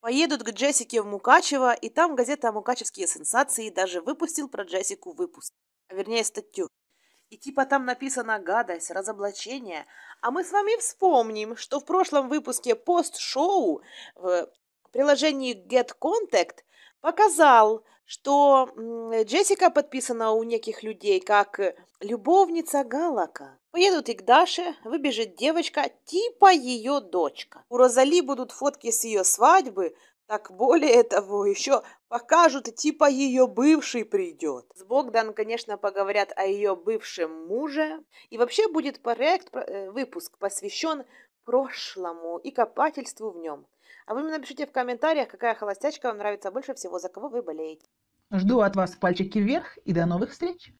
Поедут к Джессике в Мукачево, и там газета «Мукачевские сенсации» даже выпустил про Джессику выпуск, а вернее статью. И типа там написано гадость, разоблачение. А мы с вами вспомним, что в прошлом выпуске пост-шоу в приложении Get Contact показал, что Джессика подписана у неких людей как э, любовница Галака. Поедут и к Даше, выбежит девочка, типа ее дочка. У Розали будут фотки с ее свадьбы, так более того, еще покажут, типа ее бывший придет. С Богдан, конечно, поговорят о ее бывшем муже. И вообще будет проект, э, выпуск посвящен прошлому и копательству в нем. А вы мне напишите в комментариях, какая холостячка вам нравится больше всего, за кого вы болеете. Жду от вас пальчики вверх и до новых встреч!